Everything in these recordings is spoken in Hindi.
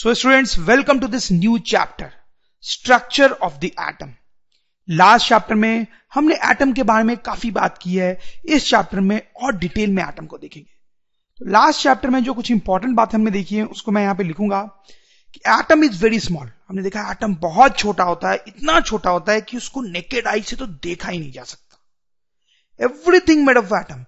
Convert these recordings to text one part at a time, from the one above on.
So students welcome to this new chapter structure of the atom last chapter में हमने एटम के बारे में काफी बात की है इस चैप्टर में और डिटेल में एटम को देखेंगे तो लास्ट चैप्टर में जो कुछ इंपॉर्टेंट बात हमने देखी है उसको मैं यहाँ पे लिखूंगा कि एटम इज वेरी स्मॉल हमने देखा एटम बहुत छोटा होता है इतना छोटा होता है कि उसको नेकेड आई से तो देखा ही नहीं जा सकता एवरीथिंग मेड ऑफ एटम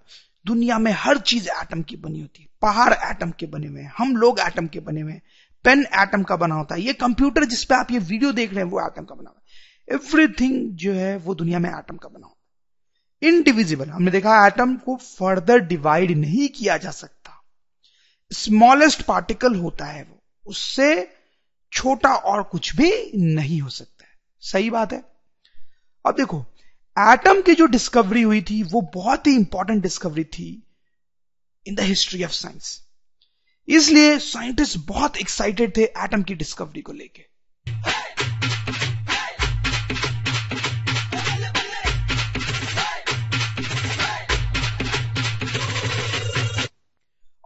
दुनिया में हर चीज एटम की बनी होती है पहाड़ एटम के बने हुए हैं हम लोग एटम के बने हुए हैं पेन एटम का बना होता है ये कंप्यूटर जिसपे आप ये वीडियो देख रहे हैं वो एटम का बना हुआ है एवरीथिंग जो है वो दुनिया में एटम का बना हुआ है इनडिविजिबल हमने देखा एटम को फर्दर डिवाइड नहीं किया जा सकता स्मॉलेस्ट पार्टिकल होता है वो उससे छोटा और कुछ भी नहीं हो सकता है सही बात है अब देखो एटम की जो डिस्कवरी हुई थी वो बहुत ही इंपॉर्टेंट डिस्कवरी थी in the history of science इसलिए साइंटिस्ट बहुत एक्साइटेड थे एटम की डिस्कवरी को लेके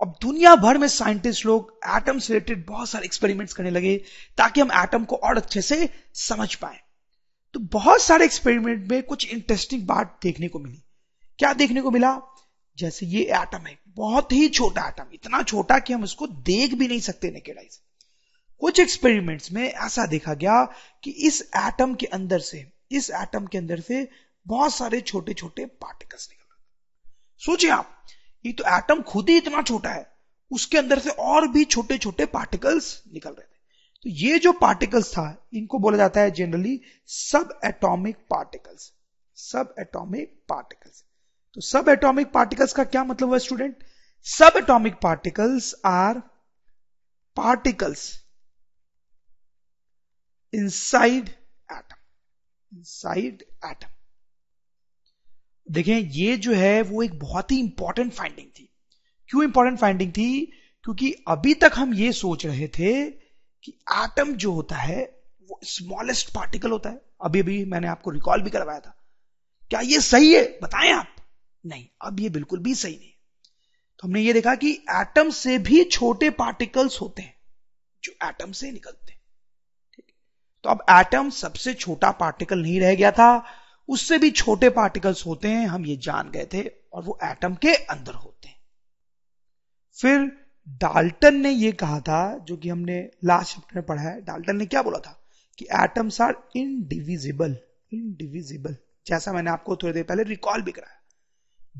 अब दुनिया भर में साइंटिस्ट लोग एटम से रिलेटेड बहुत सारे एक्सपेरिमेंट्स करने लगे ताकि हम एटम को और अच्छे से समझ पाए तो बहुत सारे एक्सपेरिमेंट में कुछ इंटरेस्टिंग बात देखने को मिली क्या देखने को मिला जैसे ये एटम है बहुत ही छोटा एटम इतना छोटा कि हम उसको देख भी नहीं सकते नेकेडाइज कुछ एक्सपेरिमेंट्स में ऐसा देखा गया कि इस एटम के अंदर से इस एटम के अंदर से बहुत सारे छोटे छोटे पार्टिकल्स निकल रहे सोचिए आप ये तो एटम खुद ही इतना छोटा है उसके अंदर से और भी छोटे छोटे पार्टिकल्स निकल रहे थे तो ये जो पार्टिकल्स था इनको बोला जाता है generally subatomic particles subatomic particles तो सब एटॉमिक पार्टिकल्स का क्या मतलब हुआ student subatomic particles are particles inside atom inside atom देखें ये जो है वो एक बहुत ही इंपॉर्टेंट फाइंडिंग थी क्यों इंपॉर्टेंट फाइंडिंग थी क्योंकि अभी तक हम ये सोच रहे थे कि एटम जो होता है वो स्मॉलेस्ट पार्टिकल होता है अभी अभी मैंने आपको रिकॉल भी करवाया था क्या ये सही है बताएं आप नहीं अब ये बिल्कुल भी सही नहीं तो हमने ये देखा कि एटम से भी छोटे पार्टिकल्स होते हैं जो एटम से निकलते हैं तो अब एटम सबसे छोटा पार्टिकल नहीं रह गया था उससे भी छोटे पार्टिकल्स होते हैं हम ये जान गए थे और वो एटम के अंदर होते हैं फिर डाल्टन ने ये कहा था जो कि हमने लास्ट चैप्टर में पढ़ा है डाल्टन ने क्या बोला था कि एटम्स आर इनडिविजिबल इनडिविजिबल जैसा मैंने आपको थोड़ी देर पहले रिकॉल भी कराया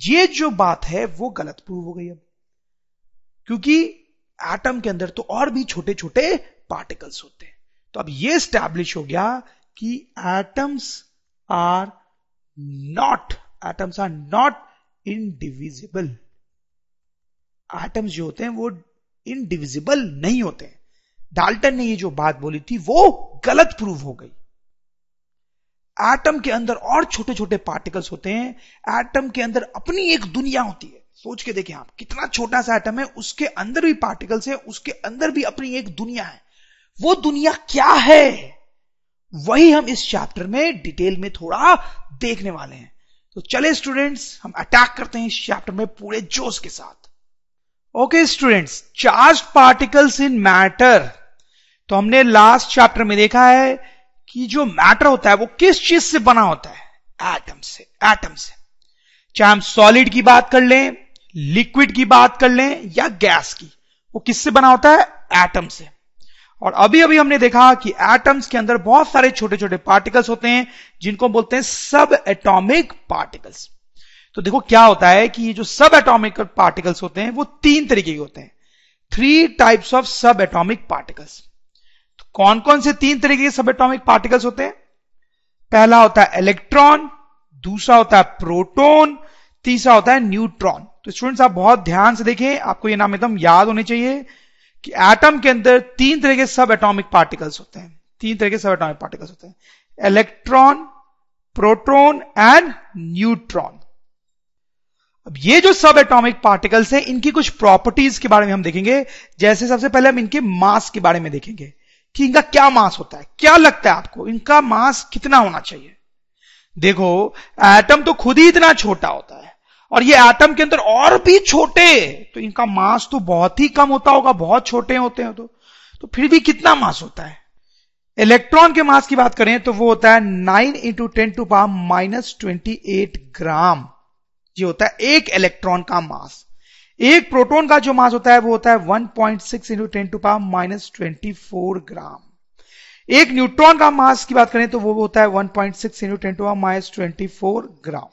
ये जो बात है वो गलत प्रूव हो गई अब क्योंकि एटम के अंदर तो और भी छोटे छोटे पार्टिकल्स होते हैं तो अब ये स्टैब्लिश हो गया कि atoms are not atoms are not indivisible atoms जो होते हैं वो इनडिविजिबल नहीं होते हैं डाल्टन ने ये जो बात बोली थी वो गलत प्रूव हो गई एटम के अंदर और छोटे छोटे पार्टिकल्स होते हैं एटम के अंदर अपनी एक दुनिया होती है सोच के देखें आप कितना छोटा सा एटम है उसके अंदर भी पार्टिकल्स है उसके अंदर भी अपनी एक दुनिया है वो दुनिया क्या है वही हम इस चैप्टर में डिटेल में थोड़ा देखने वाले हैं तो चले स्टूडेंट्स हम अटैक करते हैं इस चैप्टर में पूरे जोश के साथ okay students charge particles in matter तो हमने लास्ट चैप्टर में देखा है कि जो मैटर होता है वो किस चीज से बना होता है एटम से एटम से चाहे हम सॉलिड की बात कर लें लिक्विड की बात कर लें या गैस की वो किससे बना होता है एटम से और अभी अभी हमने देखा कि एटम्स के अंदर बहुत सारे छोटे छोटे पार्टिकल्स होते हैं जिनको बोलते हैं सब एटॉमिक पार्टिकल्स तो देखो क्या होता है कि ये जो सब एटॉमिक पार्टिकल्स होते हैं वो तीन तरीके के होते हैं three types of subatomic particles कौन कौन से तीन तरीके के सब एटॉमिक पार्टिकल्स होते हैं पहला होता है इलेक्ट्रॉन दूसरा होता है प्रोटोन तीसरा होता है न्यूट्रॉन तो स्टूडेंट्स आप बहुत ध्यान से देखिए आपको ये नाम एकदम याद होने चाहिए कि एटम के अंदर तीन तरह के सब एटॉमिक पार्टिकल्स होते हैं तीन तरह के सब एटॉमिक पार्टिकल्स होते हैं इलेक्ट्रॉन प्रोटोन एंड न्यूट्रॉन अब ये जो सब एटॉमिक पार्टिकल्स हैं इनकी कुछ प्रॉपर्टीज के बारे में हम देखेंगे जैसे सबसे पहले हम इनके मास के बारे में देखेंगे कि इनका क्या मास होता है क्या लगता है आपको इनका मास कितना होना चाहिए देखो एटम तो खुद ही इतना छोटा होता है और ये एटम के अंदर और भी छोटे तो इनका मास तो बहुत ही कम होता होगा बहुत छोटे होते हैं तो तो फिर भी कितना मास होता है इलेक्ट्रॉन के मास की बात करें तो वो होता है nine into ten to power minus twenty eight gram ये होता है एक इलेक्ट्रॉन का मास एक प्रोटॉन का जो मास होता है वो होता है 1.6 point six into ten to power minus twenty gram एक न्यूट्रॉन का मास की बात करें तो वो होता है 1.6 point six into ten to power minus twenty gram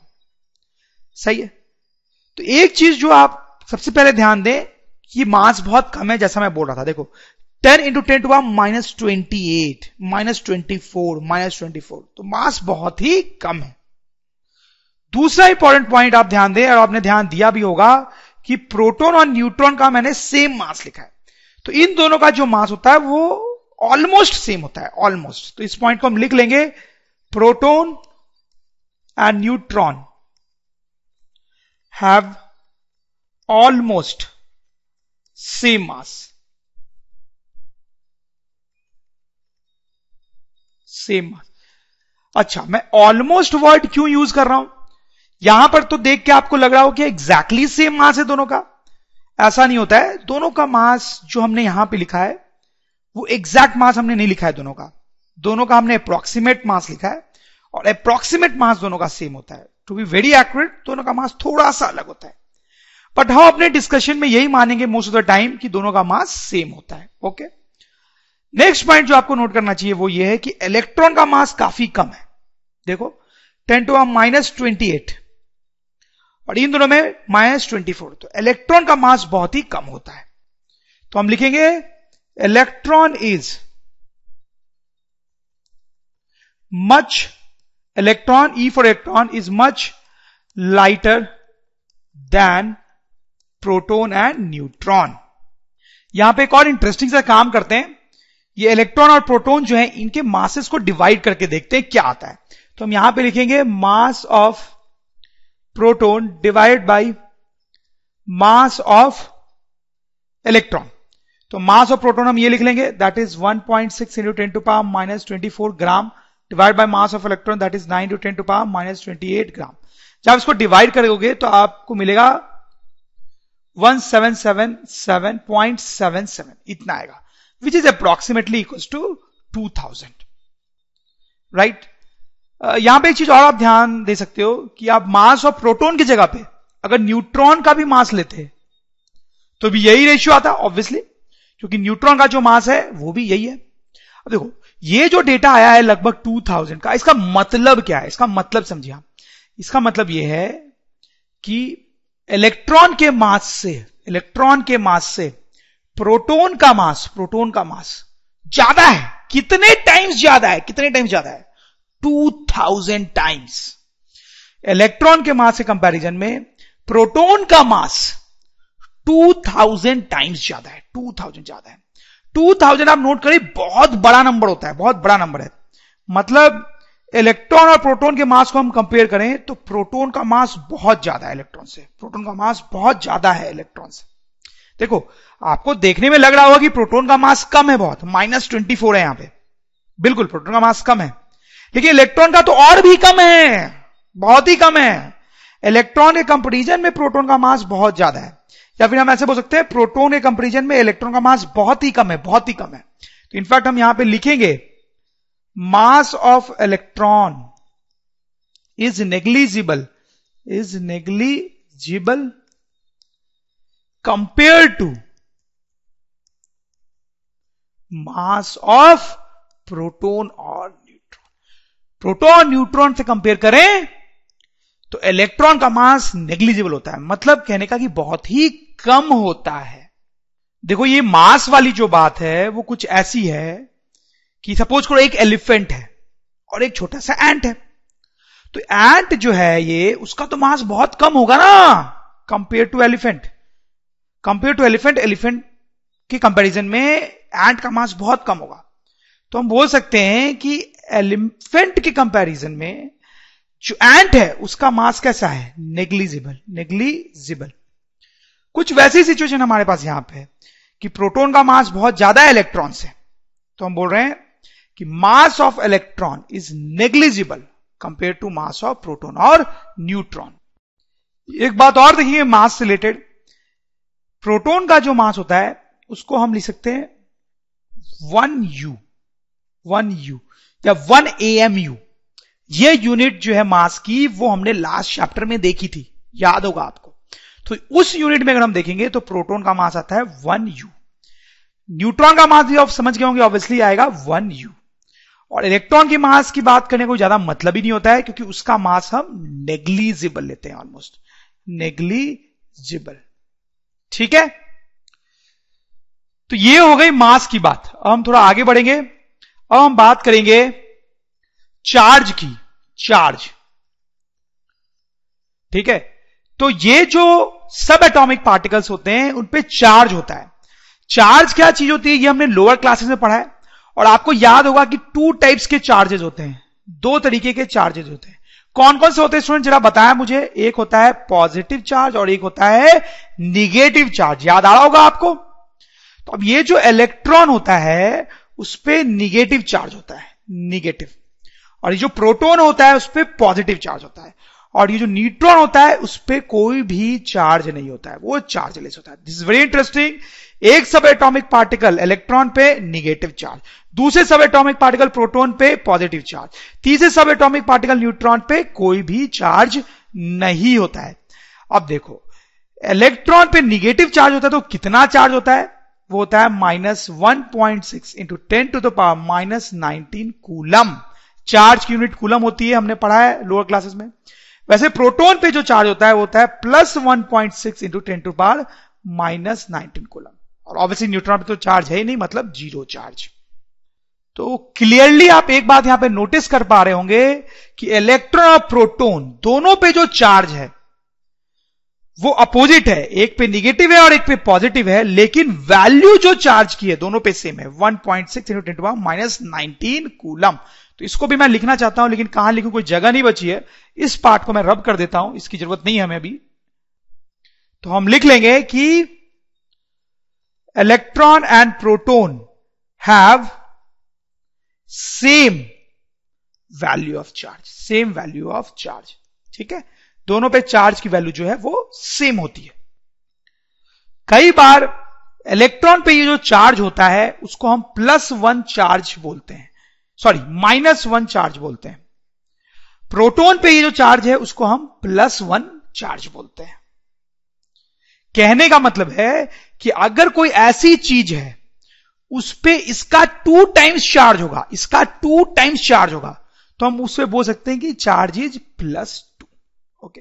सही है तो एक चीज जो आप सबसे पहले ध्यान दें कि मास बहुत कम है जैसा मैं बोल रहा था देखो 10 into ten to power minus twenty eight minus twenty four minus twenty four तो मास बहुत ही कम है दूसरा इंपॉर्टेंट पॉइंट आप ध्यान दें और आपने ध्यान दिया भी होगा कि प्रोटॉन और न्यूट्रॉन का मैंने सेम मास लिखा है तो इन दोनों का जो मास होता है वो ऑलमोस्ट सेम होता है ऑलमोस्ट तो इस पॉइंट को हम लिख लेंगे proton and neutron have almost same mass same mass अच्छा मैं ऑलमोस्ट वर्ड क्यों यूज कर रहा हूं यहां पर तो देख के आपको लग रहा हो कि एग्जैक्टली सेम मास है दोनों का ऐसा नहीं होता है दोनों का मास जो हमने यहां पे लिखा है वो एग्जैक्ट मास हमने नहीं लिखा है दोनों का दोनों का हमने अप्रोक्सीमेट मास लिखा है और अप्रोक्सीमेट मास दोनों का सेम होता है टू बी वेरी एक्यूरेट दोनों का मास थोड़ा सा अलग होता है बट हम अपने डिस्कशन में यही मानेंगे मोस्ट ऑफ द टाइम कि दोनों का मास सेम होता है ओके नेक्स्ट पॉइंट जो आपको नोट करना चाहिए वो ये है कि इलेक्ट्रॉन का मास काफी कम है देखो ten to minus twenty eight और इन दोनों में माइनस ट्वेंटी फोर तो इलेक्ट्रॉन का मास बहुत ही कम होता है तो हम लिखेंगे electron is much electron E for electron is much lighter than proton and neutron यहां पे एक और इंटरेस्टिंग सा काम करते हैं ये इलेक्ट्रॉन और प्रोटॉन जो है इनके मासेस को डिवाइड करके देखते हैं क्या आता है तो हम यहां पे लिखेंगे mass of proton divide by mass of electron तो मास ऑफ प्रोटोन हम ये लिख लेंगे that is 1.6 point six into ten to power minus twenty gram divide by mass of electron that is 9 into ten to power minus twenty gram जब इसको डिवाइड करोगे तो आपको मिलेगा 1777.77 इतना आएगा which is approximately equal to 2000 right यहां पे एक चीज और आप ध्यान दे सकते हो कि आप मास और प्रोटोन की जगह पे अगर न्यूट्रॉन का भी मास लेते तो भी यही रेशियो आता ऑब्वियसली क्योंकि न्यूट्रॉन का जो मास है वो भी यही है अब देखो ये जो डेटा आया है लगभग 2000 का इसका मतलब क्या है इसका मतलब समझिए आप इसका मतलब यह है कि इलेक्ट्रॉन के मास से इलेक्ट्रॉन के मास से प्रोटोन का मास प्रोटोन का मास ज्यादा है कितने टाइम्स ज्यादा है कितने टाइम्स ज्यादा है 2000 टाइम्स इलेक्ट्रॉन के मास के कंपैरिजन में प्रोटॉन का मास 2000 टाइम्स ज्यादा है 2000 ज्यादा है 2000 आप नोट करें बहुत बड़ा नंबर होता है बहुत बड़ा नंबर है मतलब इलेक्ट्रॉन और प्रोटॉन के मास को हम कंपेयर करें तो प्रोटॉन का मास बहुत ज्यादा है इलेक्ट्रॉन से प्रोटॉन का मास बहुत ज्यादा है इलेक्ट्रॉन से देखो आपको देखने में लग रहा होगा कि प्रोटॉन का मास कम है बहुत माइनस ट्वेंटी फोर है यहां पे बिल्कुल प्रोटॉन का मास कम है देखिए इलेक्ट्रॉन का तो और भी कम है बहुत ही कम है इलेक्ट्रॉन के कंपेरिजन में प्रोटोन का मास बहुत ज्यादा है या फिर हम ऐसे बोल सकते हैं प्रोटोन के कंपेरिजन में इलेक्ट्रॉन का मास बहुत ही कम है बहुत ही कम है तो इनफैक्ट हम यहां पे लिखेंगे mass of electron is negligible is negligible compare to mass of proton और प्रोटॉन न्यूट्रॉन से कंपेयर करें तो इलेक्ट्रॉन का मास नेग्लिजिबल होता है मतलब कहने का कि बहुत ही कम होता है देखो ये मास वाली जो बात है वो कुछ ऐसी है कि सपोज करो एक एलिफेंट है और एक छोटा सा एंट है तो एंट जो है ये उसका तो मास बहुत कम होगा ना compare to elephant compare to elephant elephant के कंपैरिजन में एंट का मास बहुत कम होगा तो हम बोल सकते हैं कि एलिफेंट के कंपैरिजन में जो एंट है उसका मास कैसा है नेग्लिजिबल नेग्लिजिबल कुछ वैसी सिचुएशन हमारे पास यहां पे है कि प्रोटॉन का मास बहुत ज्यादा है इलेक्ट्रॉन से तो हम बोल रहे हैं कि mass of electron is negligible compare to mass of proton और न्यूट्रॉन एक बात और देखिए मास से रिलेटेड प्रोटॉन का जो मास होता है उसको हम लिख सकते हैं वन यू वन यू या वन ए एम यू ये यूनिट जो है मास की वो हमने लास्ट चैप्टर में देखी थी याद होगा आपको तो उस यूनिट में अगर हम देखेंगे तो प्रोटोन का मास आता है वन यू न्यूट्रॉन का मास भी आप समझ गए होंगे ऑब्वियसली आएगा वन यू और इलेक्ट्रॉन की मास की बात करने को ज्यादा मतलब ही नहीं होता है क्योंकि उसका मास हम नेग्लिजिबल लेते हैं ऑलमोस्ट नेग्लिजिबल ठीक है तो ये हो गई मास की बात अब हम थोड़ा आगे बढ़ेंगे अब हम बात करेंगे चार्ज की चार्ज ठीक है तो ये जो सब एटॉमिक पार्टिकल्स होते हैं उन पे चार्ज होता है चार्ज क्या चीज होती है ये हमने लोअर क्लासेस में पढ़ा है और आपको याद होगा कि टू टाइप्स के चार्जेस होते हैं दो तरीके के चार्जेस होते हैं कौन कौन से होते हैं स्टूडेंट जरा बताया मुझे एक होता है पॉजिटिव चार्ज और एक होता है निगेटिव चार्ज याद आ रहा होगा आपको तो अब ये जो इलेक्ट्रॉन होता है उस पर निगेटिव चार्ज होता है निगेटिव और ये जो प्रोटोन होता है उस पर पॉजिटिव चार्ज होता है और ये जो न्यूट्रॉन होता है उस पर कोई भी चार्ज नहीं होता है वो चार्जलेस होता है दिस इज वेरी इंटरेस्टिंग एक सब एटॉमिक पार्टिकल इलेक्ट्रॉन पे निगेटिव चार्ज दूसरे सब एटॉमिक पार्टिकल प्रोटॉन पे पॉजिटिव चार्ज तीसरे सब एटॉमिक पार्टिकल न्यूट्रॉन पे कोई भी चार्ज नहीं होता है अब देखो इलेक्ट्रॉन पे निगेटिव चार्ज होता है तो कितना चार्ज होता है वो होता है minus one point six into ten to the power minus nineteen coulomb charge की यूनिट कूलम होती है हमने पढ़ा है लोअर क्लासेस में वैसे प्रोटोन पे जो चार्ज होता है वो होता है plus one point six into ten to power minus nineteen coulomb और ऑब्वियसली न्यूट्रॉन पे तो चार्ज है ही नहीं मतलब जीरो चार्ज तो क्लियरली आप एक बात यहां पे नोटिस कर पा रहे होंगे कि इलेक्ट्रॉन और प्रोटोन दोनों पे जो चार्ज है वो अपोजिट है एक पे निगेटिव है और एक पे पॉजिटिव है लेकिन वैल्यू जो चार्ज की है दोनों पे सेम है 1.6 point six minus nineteen coulomb तो इसको भी मैं लिखना चाहता हूं लेकिन कहां लिखूं कोई जगह नहीं बची है इस पार्ट को मैं रब कर देता हूं इसकी जरूरत नहीं है हमें अभी तो हम लिख लेंगे कि electron and proton have same value of charge same value of charge ठीक है दोनों पे चार्ज की वैल्यू जो है वो सेम होती है कई बार इलेक्ट्रॉन पे ये जो चार्ज होता है उसको हम प्लस वन चार्ज बोलते हैं सॉरी माइनस वन चार्ज बोलते हैं प्रोटॉन पे ये जो चार्ज है उसको हम प्लस वन चार्ज बोलते हैं कहने का मतलब है कि अगर कोई ऐसी चीज है उस पर इसका टू टाइम्स चार्ज होगा इसका टू टाइम्स चार्ज होगा तो हम उससे बोल सकते हैं कि चार्ज इज प्लस ओके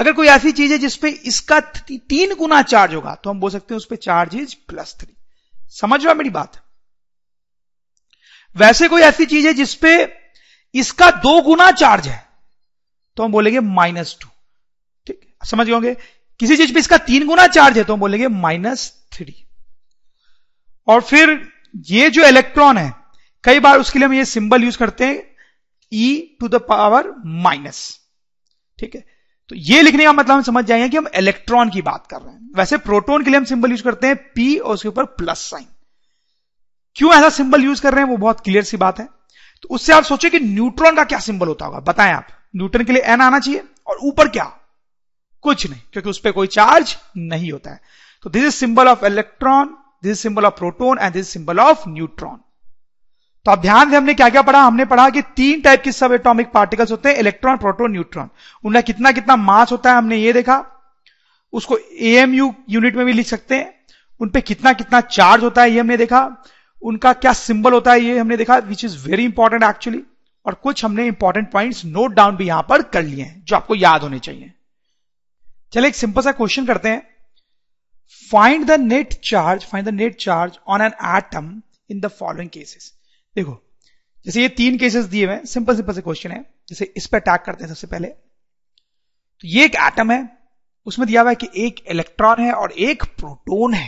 अगर कोई ऐसी चीज है जिसपे इसका तीन गुना चार्ज होगा तो हम बोल सकते हैं उस पर चार्ज इज प्लस थ्री समझ रहा मेरी बात वैसे कोई ऐसी चीज है जिसपे इसका दो गुना चार्ज है तो हम बोलेंगे माइनस टू ठीक समझ गए किसी चीज पे इसका तीन गुना चार्ज है तो हम बोलेंगे माइनस थ्री और फिर ये जो इलेक्ट्रॉन है कई बार उसके लिए हम ये सिंबल यूज करते हैं E to the power minus ठीक है तो ये लिखने का मतलब हम समझ जाएंगे कि हम इलेक्ट्रॉन की बात कर रहे हैं वैसे प्रोटोन के लिए हम सिंबल यूज करते हैं पी और उसके ऊपर प्लस साइन क्यों ऐसा सिंबल यूज कर रहे हैं वो बहुत क्लियर सी बात है तो उससे आप सोचे कि न्यूट्रॉन का क्या सिंबल होता होगा बताएं आप न्यूट्रन के लिए एन आना चाहिए और ऊपर क्या कुछ नहीं क्योंकि उस पर कोई चार्ज नहीं होता है तो this is symbol of electron this is symbol of proton and this symbol of neutron तो आप ध्यान से हमने क्या क्या पढ़ा हमने पढ़ा कि तीन टाइप के सब एटॉमिक पार्टिकल्स होते हैं इलेक्ट्रॉन प्रोटोन न्यूट्रॉन उनका कितना कितना मास होता है हमने ये देखा उसको एएमयू यूनिट में भी लिख सकते हैं उन पे कितना कितना चार्ज होता है ये हमने देखा उनका क्या सिंबल होता है ये हमने देखा which is very important actually और कुछ हमने इंपॉर्टेंट पॉइंट नोट डाउन भी यहां पर कर लिए हैं जो आपको याद होने चाहिए चलिए एक सिंपल सा क्वेश्चन करते हैं find the net charge find the net charge on an atom in the following cases देखो जैसे ये तीन केसेस दिए हुए हैं सिंपल सिंपल से क्वेश्चन है जैसे इस पर अटैक करते हैं सबसे पहले तो ये एक एटम है उसमें दिया हुआ है कि एक इलेक्ट्रॉन है और एक प्रोटोन है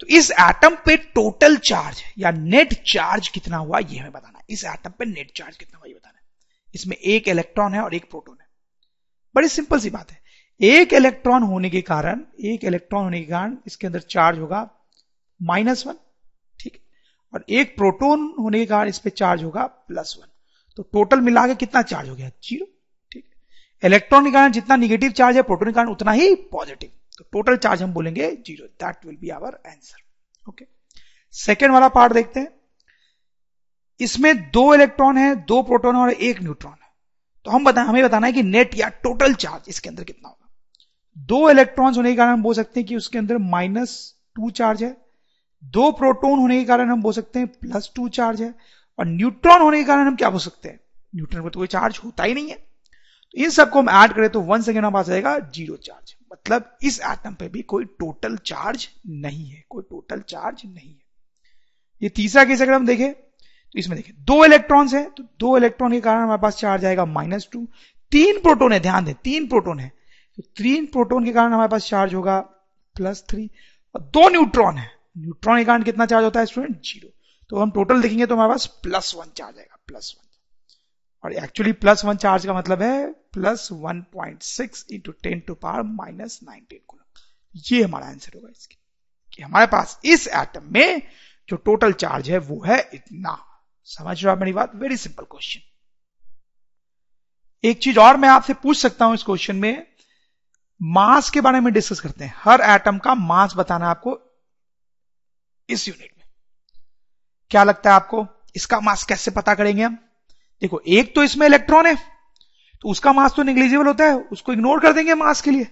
तो इस एटम पे टोटल चार्ज या नेट चार्ज कितना हुआ ये हमें बताना है इस एटम पे नेट चार्ज कितना हुआ ये बताना है इसमें एक इलेक्ट्रॉन है और एक प्रोटोन है बड़ी सिंपल सी बात है एक इलेक्ट्रॉन होने के कारण एक इलेक्ट्रॉन होने के कारण इसके अंदर चार्ज होगा माइनस वन और एक प्रोटोन होने के कारण इस पर चार्ज होगा प्लस वन तो टोटल मिला के कितना चार्ज हो गया जीरो ठीक है इलेक्ट्रॉन के कारण जितना निगेटिव चार्ज है प्रोटोन के कारण उतना ही पॉजिटिव तो टोटल चार्ज हम बोलेंगे zero that will be our answer okay second वाला पार्ट देखते हैं इसमें दो इलेक्ट्रॉन है दो प्रोटोन और एक न्यूट्रॉन है तो हम बता हमें बताना है कि नेट या टोटल चार्ज इसके अंदर कितना होगा दो इलेक्ट्रॉन्स होने के कारण हम बोल सकते हैं कि उसके अंदर माइनस टू चार्ज है दो प्रोटोन होने के कारण हम बोल सकते हैं प्लस टू चार्ज है और न्यूट्रॉन होने के कारण हम क्या बोल सकते हैं न्यूट्रॉन पर तो कोई चार्ज होता ही नहीं है तो इन सबको हम ऐड करें तो वन सेकेंड हमारे पास आएगा जीरो चार्ज मतलब इस एटम पे भी कोई टोटल चार्ज नहीं है कोई टोटल चार्ज नहीं है ये तीसरा केस अगर हम देखें तो इसमें देखें दो इलेक्ट्रॉन्स हैं तो दो इलेक्ट्रॉन के कारण हमारे पास चार्ज आएगा माइनस टू तीन प्रोटोन है ध्यान दें तीन प्रोटोन है तो तीन प्रोटोन के कारण हमारे पास चार्ज होगा प्लस थ्री और दो न्यूट्रॉन है न्यूट्रॉन कांड कितना चार्ज होता है स्टूडेंट जीरो तो हम टोटल देखेंगे तो हमारे पास प्लस वन चार्ज आएगा प्लस वन और एक्चुअली प्लस वन चार्ज का मतलब है plus one point six into ten to power minus nineteen कुल ये हमारा आंसर होगा इसके कि हमारे पास इस एटम में जो टोटल चार्ज है वो है इतना समझ रहे हो आप मेरी बात वेरी सिंपल क्वेश्चन एक चीज और मैं आपसे पूछ सकता हूं इस क्वेश्चन में मास के बारे में डिस्कस करते हैं हर एटम का मास बताना आपको इस यूनिट में क्या लगता है आपको इसका मास कैसे पता करेंगे हम देखो एक तो इसमें इलेक्ट्रॉन है तो उसका मास तो निग्लिजिबल होता है उसको इग्नोर कर देंगे मास के लिए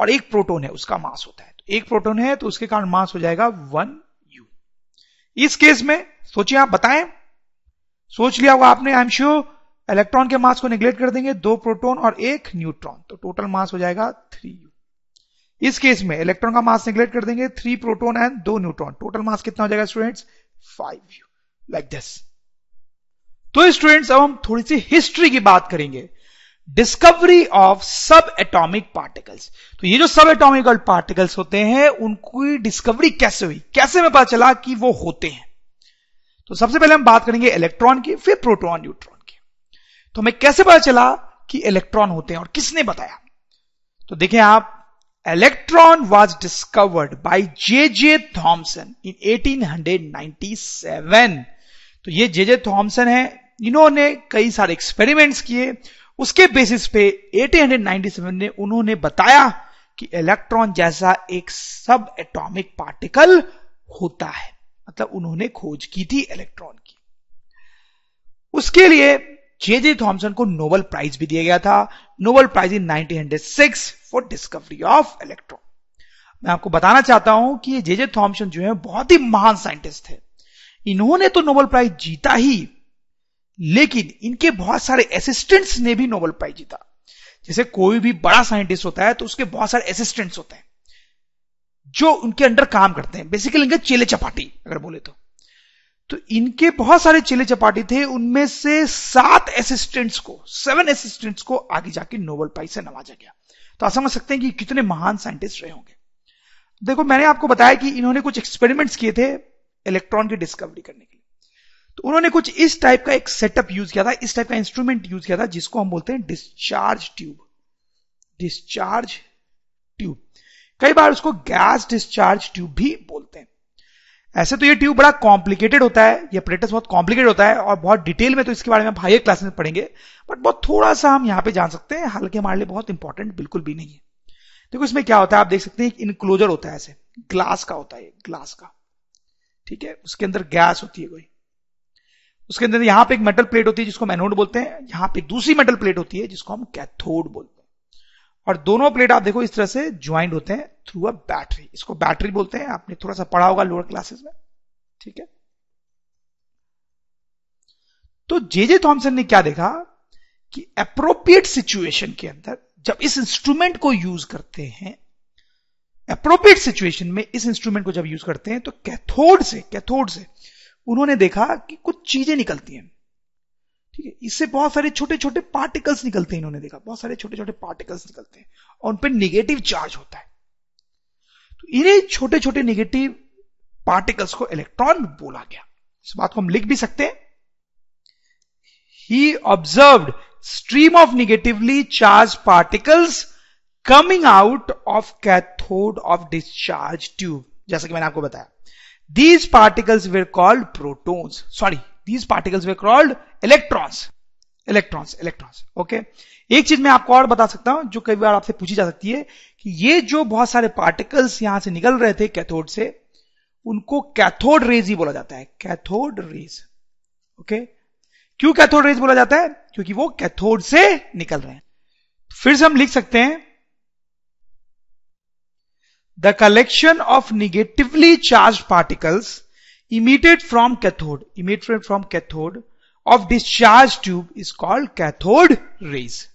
और एक प्रोटोन है उसका मास होता है तो एक प्रोटोन है तो उसके कारण मास हो जाएगा वन यू इस केस में सोचिए आप बताएं सोच लिया होगा आपने आई एम श्योर इलेक्ट्रॉन के मास को निग्लेक्ट कर देंगे दो प्रोटोन और एक न्यूट्रॉन तो टोटल मास हो जाएगा थ्री यू इस केस में इलेक्ट्रॉन का मास निगलेक्ट कर देंगे थ्री प्रोटोन एंड दो न्यूट्रॉन टोटल मास कितना हो जाएगा स्टूडेंट्स फाइव लाइक दिस तो स्टूडेंट्स अब हम थोड़ी सी हिस्ट्री की बात करेंगे discovery of subatomic particles तो ये जो सब एटॉमिक पार्टिकल्स होते हैं उनकी डिस्कवरी कैसे हुई कैसे में पता चला कि वो होते हैं तो सबसे पहले हम बात करेंगे इलेक्ट्रॉन की फिर प्रोटॉन न्यूट्रॉन की तो हमें कैसे पता चला कि इलेक्ट्रॉन होते हैं और किसने बताया तो देखें आप Electron was discovered by J J Thomson in 1897 तो ये जे जे है इन्होंने कई सारे एक्सपेरिमेंट्स किए उसके बेसिस पे 1897 ने उन्होंने बताया कि इलेक्ट्रॉन जैसा एक सब एटॉमिक पार्टिकल होता है मतलब उन्होंने खोज की थी इलेक्ट्रॉन की उसके लिए जेजे थॉमसन को नोबल प्राइज भी दिया गया था Nobel prize in 1906 for discovery of electron मैं आपको बताना चाहता हूं कि जेजे थॉमसन जो है बहुत ही महान साइंटिस्ट थे इन्होंने तो नोबल प्राइज जीता ही लेकिन इनके बहुत सारे असिस्टेंट्स ने भी नोबल प्राइज जीता जैसे कोई भी बड़ा साइंटिस्ट होता है तो उसके बहुत सारे असिस्टेंट्स होते हैं जो उनके अंडर काम करते हैं बेसिकली इनके चेले चपाटी अगर बोले तो तो इनके बहुत सारे चिले चपाटी थे उनमें से सात असिस्टेंट्स को सेवन असिस्टेंट्स को आगे जाके नोबल प्राइज से नवाजा गया तो आप समझ सकते हैं कि कितने महान साइंटिस्ट रहे होंगे देखो मैंने आपको बताया कि इन्होंने कुछ एक्सपेरिमेंट्स किए थे इलेक्ट्रॉन की डिस्कवरी करने के लिए तो उन्होंने कुछ इस टाइप का एक सेटअप यूज किया था इस टाइप का इंस्ट्रूमेंट यूज किया था जिसको हम बोलते हैं डिस्चार्ज ट्यूब डिस्चार्ज ट्यूब कई बार उसको गैस डिस्चार्ज ट्यूब भी बोलते हैं ऐसे तो ये ट्यूब बड़ा कॉम्प्लिकेटेड होता है ये प्लेटस बहुत कॉम्प्लिकेटेड होता है और बहुत डिटेल में तो इसके बारे में हम हायर क्लासेस में पढ़ेंगे बट बहुत थोड़ा सा हम यहाँ पे जान सकते हैं हालांकि हमारे लिए बहुत इंपॉर्टेंट बिल्कुल भी नहीं है देखो इसमें क्या होता है आप देख सकते हैं इनक्लोजर होता है ऐसे ग्लास का होता है ग्लास का ठीक है उसके अंदर गैस होती है कोई उसके अंदर यहाँ पे एक मेटल प्लेट होती है जिसको मैनोड बोलते हैं यहाँ पे दूसरी मेटल प्लेट होती है जिसको हम कैथोड बोलते हैं और दोनों प्लेट आप देखो इस तरह से ज्वाइंट होते हैं थ्रू अ बैटरी इसको बैटरी बोलते हैं आपने थोड़ा सा पढ़ा होगा लोअर क्लासेस में ठीक है तो जे जे थॉम्सन ने क्या देखा कि अप्रोप्रिएट सिचुएशन के अंदर जब इस इंस्ट्रूमेंट को यूज करते हैं अप्रोप्रिएट सिचुएशन में इस इंस्ट्रूमेंट को जब यूज करते हैं तो कैथोड से कैथोड से उन्होंने देखा कि कुछ चीजें निकलती हैं ठीक है इससे बहुत सारे छोटे छोटे पार्टिकल्स निकलते हैं इन्होंने देखा बहुत सारे छोटे छोटे पार्टिकल्स निकलते हैं और उन पर निगेटिव चार्ज होता है तो इन्हें छोटे छोटे निगेटिव पार्टिकल्स को इलेक्ट्रॉन बोला गया इस बात को हम लिख भी सकते हैं he observe stream of negatively charge particles coming out of cathode of discharge tube जैसा कि मैंने आपको बताया these particles were called protons sorry these particles were called electrons electrons electrons okay एक चीज मैं आपको और बता सकता हूं जो कई बार आपसे पूछी जा सकती है कि ये जो बहुत सारे पार्टिकल्स यहां से निकल रहे थे कैथोड से उनको कैथोड रेज ही बोला जाता है कैथोड रेज ओके क्यों कैथोड रेज बोला जाता है क्योंकि वो कैथोड से निकल रहे हैं फिर से हम लिख सकते हैं the collection of negatively charge particles emitted from cathode, emitted from cathode of discharge tube is called cathode rays.